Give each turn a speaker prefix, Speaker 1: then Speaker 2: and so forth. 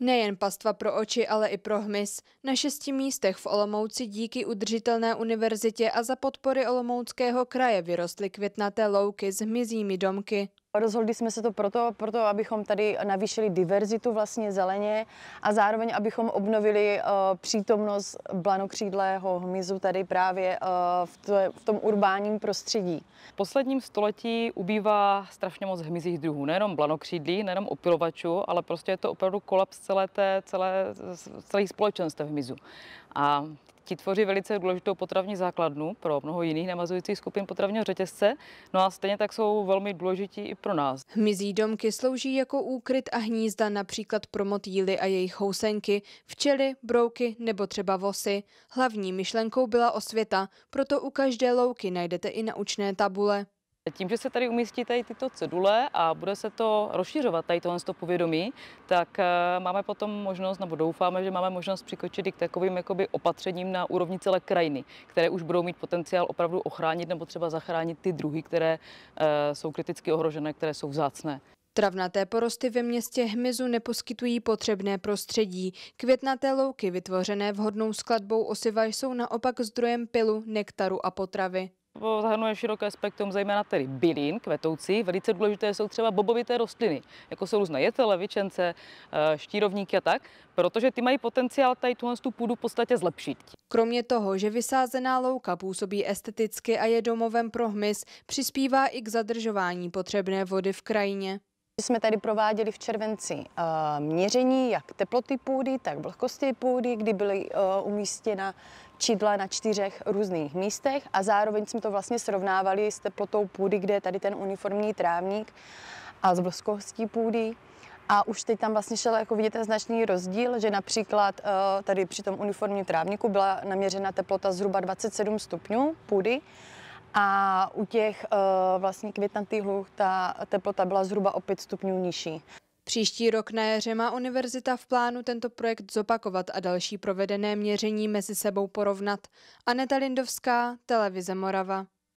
Speaker 1: Nejen pastva pro oči, ale i pro hmyz. Na šesti místech v Olomouci díky udržitelné univerzitě a za podpory Olomouckého kraje vyrostly květnaté louky s
Speaker 2: hmyzími domky. Rozhodli jsme se to proto, proto, abychom tady navýšili diverzitu vlastně zeleně a zároveň, abychom obnovili uh, přítomnost blanokřídlého hmyzu tady právě uh, v, to, v tom urbáním prostředí. V posledním století
Speaker 3: ubývá strašně moc hmyzích druhů, nejenom blanokřídlí, nejenom opilovačů, ale prostě je to opravdu kolaps celé té, celé, společenství hmyzu. A ti tvoří velice důležitou potravní základnu pro mnoho jiných namazujících skupin potravního řetězce, no a stejně tak jsou velmi důležití i pro nás.
Speaker 1: Mizí domky slouží jako úkryt a hnízda například pro motýly a jejich housenky, včely, brouky nebo třeba vosy. Hlavní myšlenkou byla osvěta, proto u každé louky najdete i naučné tabule. Tím, že se tady
Speaker 3: umístí tady tyto cedule a bude se to rozšiřovat, tady tohle to povědomí, tak eh, máme potom možnost, nebo doufáme, že máme možnost přikočit i k takovým jakoby, opatřením na úrovni celé krajiny, které už budou mít potenciál opravdu ochránit nebo třeba zachránit ty druhy, které e, jsou kriticky ohrožené, které jsou vzácné.
Speaker 1: Travnaté porosty ve městě Hmyzu neposkytují potřebné prostředí. Květnaté louky vytvořené vhodnou skladbou osiva jsou naopak zdrojem pilu, nektaru a potravy
Speaker 3: zahrnuje široké spektrum zejména tedy bylin kvetoucí. Velice důležité jsou třeba bobovité rostliny, jako jsou různé jetele, vyčence, eh, štírovníky a tak, protože ty mají potenciál tady tuhle tu půdu v podstatě zlepšit.
Speaker 1: Kromě toho, že vysázená louka působí esteticky a je domovem pro hmyz, přispívá i k zadržování
Speaker 2: potřebné vody v krajině jsme tady prováděli v červenci eh, měření jak teploty půdy, tak vlhkosti půdy, kdy byly eh, umístěna čidla na čtyřech různých místech a zároveň jsme to vlastně srovnávali s teplotou půdy, kde je tady ten uniformní trávník a s vlhkostí půdy. A už teď tam vlastně šel jako vidět ten značný rozdíl, že například eh, tady při tom uniformním trávníku byla naměřena teplota zhruba 27 stupňů půdy, a u těch eh, vlastně květnatých hluch ta teplota byla zhruba o 5 stupňů nižší. Příští rok na jaře má univerzita
Speaker 1: v plánu tento projekt zopakovat a další provedené měření mezi sebou porovnat. Aneta Lindovská, Televize Morava.